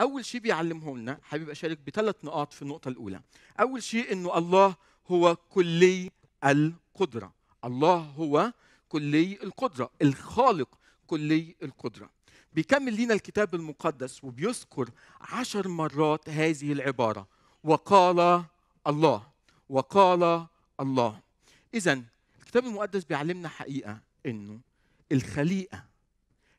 اول شيء بيعلمه لنا حبيب اشارك بثلاث نقاط في النقطه الاولى اول شيء انه الله هو كلي القدره الله هو كلي القدره الخالق كلي القدره بيكمل لنا الكتاب المقدس وبيذكر عشر مرات هذه العباره وقال الله وقال الله اذا الكتاب المقدس بيعلمنا حقيقه انه الخليقه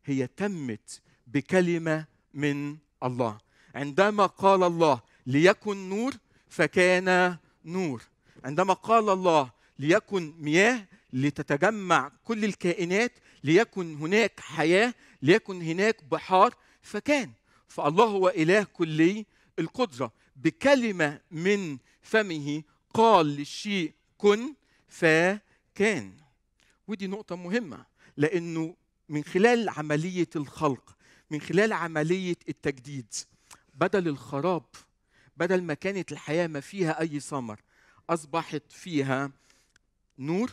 هي تمت بكلمه من الله عندما قال الله ليكن نور فكان نور عندما قال الله ليكن مياه لتتجمع كل الكائنات ليكن هناك حياه ليكن هناك بحار فكان فالله هو اله كلي القدره بكلمه من فمه قال للشيء كن فكان ودي نقطه مهمه لانه من خلال عمليه الخلق من خلال عمليه التجديد بدل الخراب بدل ما كانت الحياه ما فيها اي ثمر اصبحت فيها نور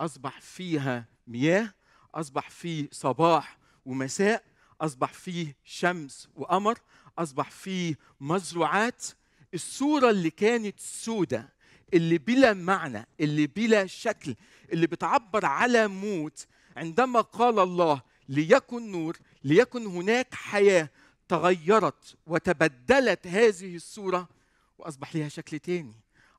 اصبح فيها مياه اصبح فيه صباح ومساء اصبح فيه شمس وقمر اصبح فيه مزروعات الصوره اللي كانت سودة اللي بلا معنى اللي بلا شكل اللي بتعبر على موت عندما قال الله ليكن نور ليكن هناك حياه تغيرت وتبدلت هذه الصوره واصبح لها شكل تاني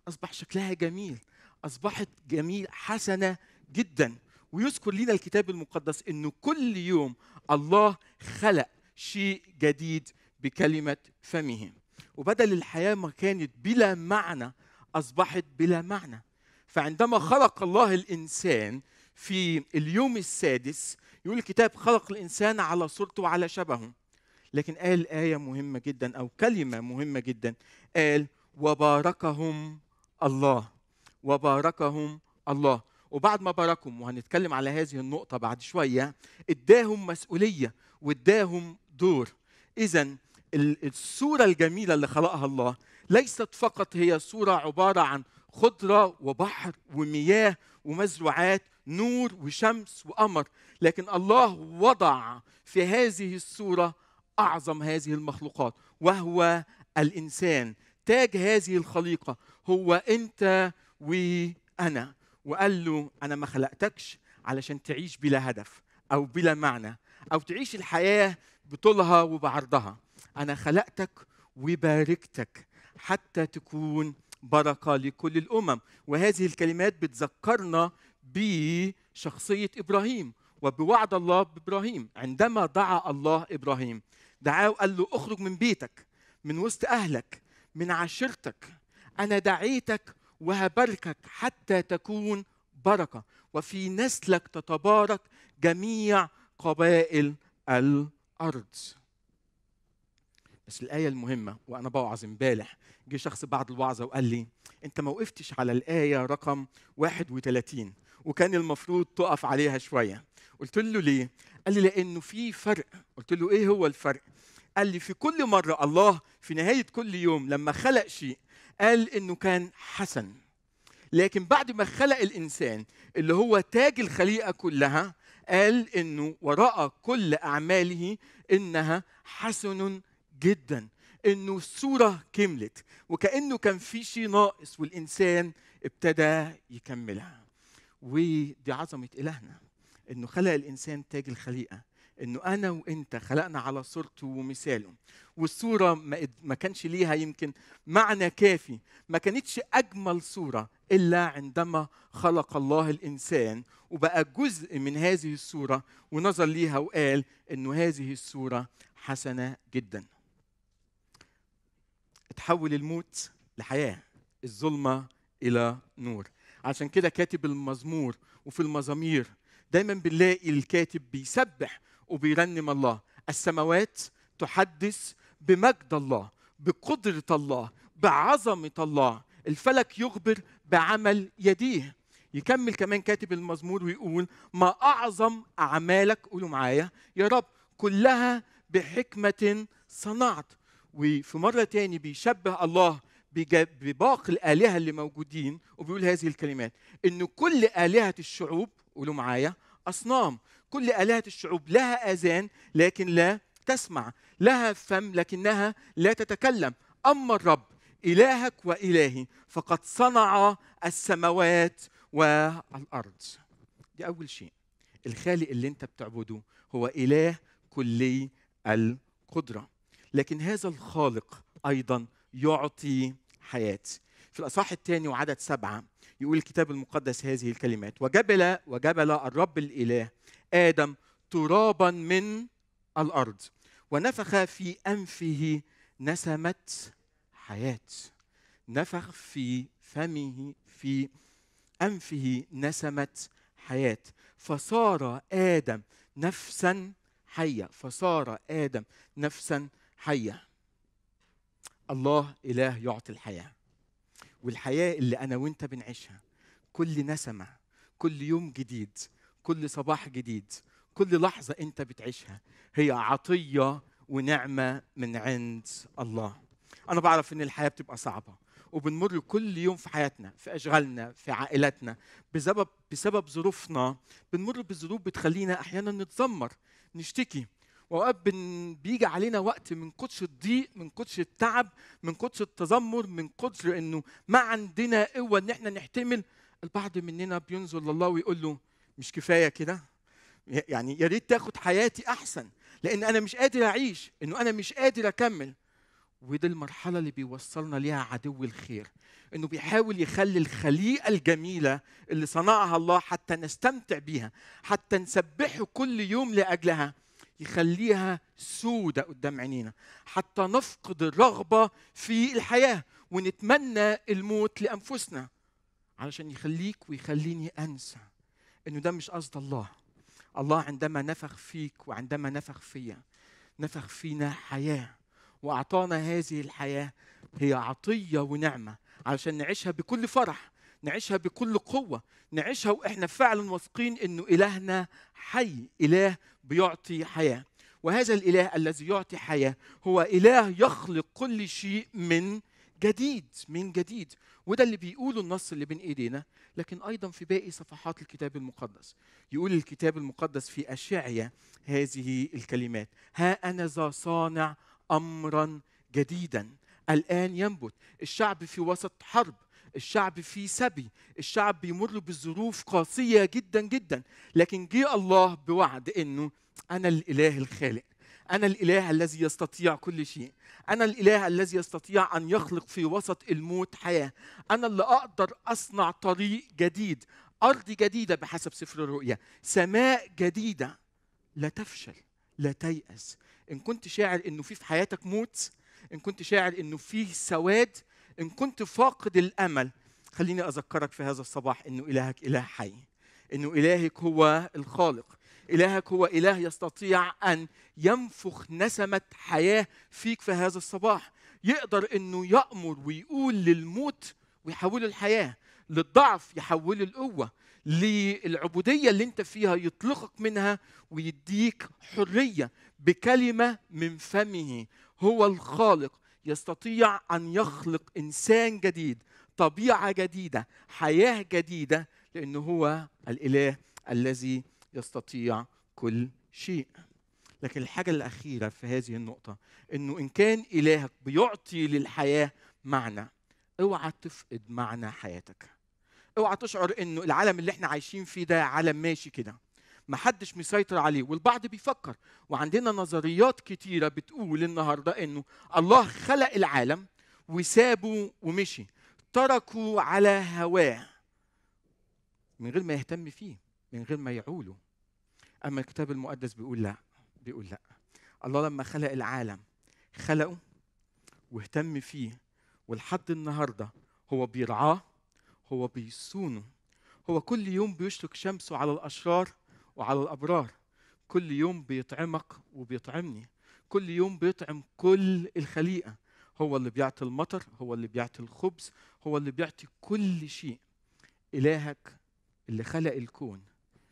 اصبح شكلها جميل اصبحت جميل حسنه جدا ويذكر لنا الكتاب المقدس انه كل يوم الله خلق شيء جديد بكلمه فمه وبدل الحياه ما كانت بلا معنى اصبحت بلا معنى فعندما خلق الله الانسان في اليوم السادس يقول الكتاب خلق الانسان على صورته وعلى شبهه لكن قال ايه مهمه جدا او كلمه مهمه جدا قال وباركهم الله وباركهم الله وبعد ما باركهم وهنتكلم على هذه النقطه بعد شويه اداهم مسؤوليه واداهم دور اذا الصوره الجميله اللي خلقها الله ليست فقط هي صوره عباره عن خضره وبحر ومياه ومزروعات نور وشمس وقمر لكن الله وضع في هذه الصوره اعظم هذه المخلوقات وهو الانسان تاج هذه الخليقه هو انت وانا وقال له انا ما خلقتكش علشان تعيش بلا هدف او بلا معنى او تعيش الحياه بطولها وبعرضها انا خلقتك وباركتك حتى تكون بركه لكل الامم وهذه الكلمات بتذكرنا بشخصية إبراهيم وبوعد الله بإبراهيم عندما دعا الله إبراهيم دعاه وقال له اخرج من بيتك من وسط أهلك من عشيرتك أنا دعيتك وهباركك حتى تكون بركة وفي نسلك تتبارك جميع قبائل الأرض بس الآية المهمة وأنا بوعظ امبارح جه شخص بعد الوعظة وقال لي أنت ما وقفتش على الآية رقم 31 وكان المفروض تقف عليها شويه قلت له ليه قال لي لانه في فرق قلت له ايه هو الفرق قال لي في كل مره الله في نهايه كل يوم لما خلق شيء قال انه كان حسن لكن بعد ما خلق الانسان اللي هو تاج الخليقه كلها قال انه وراء كل اعماله انها حسن جدا انه الصوره كملت وكانه كان في شيء ناقص والانسان ابتدى يكملها ودي عظمه الهنا انه خلق الانسان تاج الخليقه انه انا وانت خلقنا على صورته ومثاله والصوره ما, كانش ليها يمكن معنى كافي ما كانتش اجمل صوره الا عندما خلق الله الانسان وبقى جزء من هذه الصوره ونظر ليها وقال انه هذه الصوره حسنه جدا اتحول الموت لحياه الظلمه الى نور عشان كده كاتب المزمور وفي المزامير دايما بنلاقي الكاتب بيسبح وبيرنم الله السماوات تحدث بمجد الله بقدرة الله بعظمة الله الفلك يخبر بعمل يديه يكمل كمان كاتب المزمور ويقول ما أعظم أعمالك قولوا معايا يا رب كلها بحكمة صنعت وفي مرة تاني بيشبه الله بباقي الالهه اللي موجودين وبيقول هذه الكلمات ان كل الهه الشعوب قولوا معايا اصنام كل الهه الشعوب لها اذان لكن لا تسمع لها فم لكنها لا تتكلم اما الرب الهك والهي فقد صنع السماوات والارض دي اول شيء الخالق اللي انت بتعبده هو اله كلي القدره لكن هذا الخالق ايضا يعطي حياة في الأصحاح الثاني وعدد سبعة يقول الكتاب المقدس هذه الكلمات وجبل وجبل الرب الإله آدم ترابا من الأرض ونفخ في أنفه نسمة حياة نفخ في فمه في أنفه نسمة حياة فصار آدم نفسا حية فصار آدم نفسا حية الله إله يعطي الحياة والحياة اللي أنا وأنت بنعيشها كل نسمة كل يوم جديد كل صباح جديد كل لحظة أنت بتعيشها هي عطية ونعمة من عند الله أنا بعرف إن الحياة بتبقى صعبة وبنمر كل يوم في حياتنا في أشغالنا في عائلاتنا بسبب بسبب ظروفنا بنمر بظروف بتخلينا أحيانا نتذمر نشتكي واوقات بيجي علينا وقت من قدش الضيق من قدش التعب من قدش التذمر من قدش انه ما عندنا قوه ان احنا نحتمل البعض مننا بينزل لله ويقول له مش كفايه كده يعني يا ريت تاخد حياتي احسن لان انا مش قادر اعيش انه انا مش قادر اكمل ودي المرحلة اللي بيوصلنا ليها عدو الخير انه بيحاول يخلي الخليقة الجميلة اللي صنعها الله حتى نستمتع بيها حتى نسبحه كل يوم لأجلها يخليها سودة قدام عينينا حتى نفقد الرغبة في الحياة ونتمنى الموت لأنفسنا علشان يخليك ويخليني أنسى إنه ده مش قصد الله الله عندما نفخ فيك وعندما نفخ فيا نفخ فينا حياة وأعطانا هذه الحياة هي عطية ونعمة علشان نعيشها بكل فرح نعيشها بكل قوة نعيشها وإحنا فعلا واثقين أنه إلهنا حي إله بيعطي حياة وهذا الإله الذي يعطي حياة هو إله يخلق كل شيء من جديد من جديد وده اللي بيقوله النص اللي بين ايدينا لكن ايضا في باقي صفحات الكتاب المقدس يقول الكتاب المقدس في اشعيا هذه الكلمات ها انا ذا صانع امرا جديدا الان ينبت الشعب في وسط حرب الشعب فيه سبي الشعب بيمر بظروف قاسية جدا جدا لكن جه الله بوعد أنه أنا الإله الخالق أنا الإله الذي يستطيع كل شيء أنا الإله الذي يستطيع أن يخلق في وسط الموت حياة أنا اللي أقدر أصنع طريق جديد أرض جديدة بحسب سفر الرؤيا سماء جديدة لا تفشل لا تيأس إن كنت شاعر إنه في في حياتك موت إن كنت شاعر إنه فيه سواد إن كنت فاقد الأمل خليني أذكرك في هذا الصباح إنه إلهك إله حي إنه إلهك هو الخالق إلهك هو إله يستطيع أن ينفخ نسمة حياة فيك في هذا الصباح يقدر إنه يأمر ويقول للموت ويحوله الحياة للضعف يحوله القوة للعبودية اللي انت فيها يطلقك منها ويديك حرية بكلمة من فمه هو الخالق يستطيع ان يخلق انسان جديد طبيعه جديده حياه جديده لانه هو الاله الذي يستطيع كل شيء لكن الحاجه الاخيره في هذه النقطه انه ان كان الهك بيعطي للحياه معنى اوعى تفقد معنى حياتك اوعى تشعر انه العالم اللي احنا عايشين فيه ده عالم ماشي كده محدش مسيطر عليه والبعض بيفكر وعندنا نظريات كتيرة بتقول النهاردة أنه الله خلق العالم وسابه ومشي تركوا على هواه من غير ما يهتم فيه من غير ما يعوله أما الكتاب المقدس بيقول لا بيقول لا الله لما خلق العالم خلقه واهتم فيه ولحد النهارده هو بيرعاه هو بيصونه هو كل يوم بيشرق شمسه على الأشرار وعلى الابرار كل يوم بيطعمك وبيطعمني كل يوم بيطعم كل الخليقه هو اللي بيعطي المطر هو اللي بيعطي الخبز هو اللي بيعطي كل شيء الهك اللي خلق الكون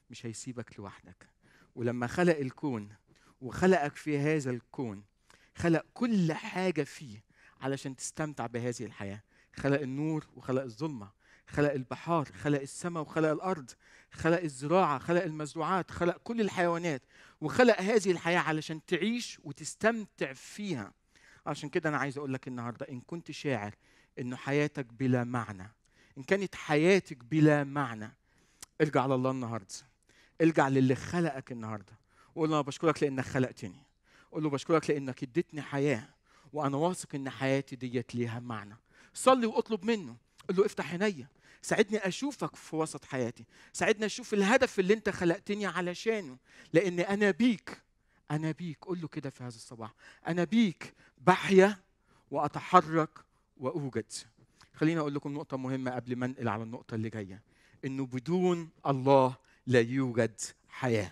مش هيسيبك لوحدك ولما خلق الكون وخلقك في هذا الكون خلق كل حاجه فيه علشان تستمتع بهذه الحياه خلق النور وخلق الظلمه خلق البحار خلق السماء وخلق الارض خلق الزراعه خلق المزروعات خلق كل الحيوانات وخلق هذه الحياه علشان تعيش وتستمتع فيها عشان كده انا عايز اقول لك النهارده ان كنت شاعر انه حياتك بلا معنى ان كانت حياتك بلا معنى ارجع لله النهارده ارجع للي خلقك النهارده وقول له بشكرك لانك خلقتني قول له بشكرك لانك اديتني حياه وانا واثق ان حياتي ديت ليها معنى صلي واطلب منه قول له افتح عينيا ساعدني اشوفك في وسط حياتي ساعدني اشوف الهدف اللي انت خلقتني علشانه لان انا بيك انا بيك قول له كده في هذا الصباح انا بيك بحيا واتحرك واوجد خليني اقول لكم نقطه مهمه قبل ما انقل على النقطه اللي جايه انه بدون الله لا يوجد حياه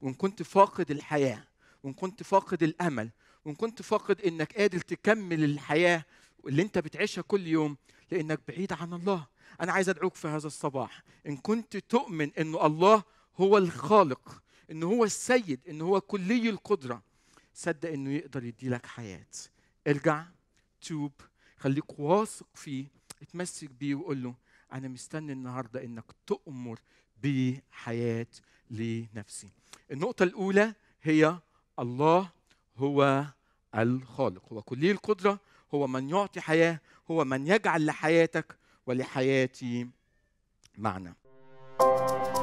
وان كنت فاقد الحياه وان كنت فاقد الامل وان كنت فاقد انك قادر تكمل الحياه اللي انت بتعيشها كل يوم لانك بعيد عن الله أنا عايز أدعوك في هذا الصباح إن كنت تؤمن إن الله هو الخالق إن هو السيد إن هو كلي القدرة صدق إنه يقدر يديلك حياة ارجع توب خليك واثق فيه اتمسك بيه وقول له أنا مستني النهاردة إنك تؤمر بحياة لنفسي النقطة الأولى هي الله هو الخالق هو كلي القدرة هو من يعطي حياة هو من يجعل لحياتك ولحياتي معنى thank you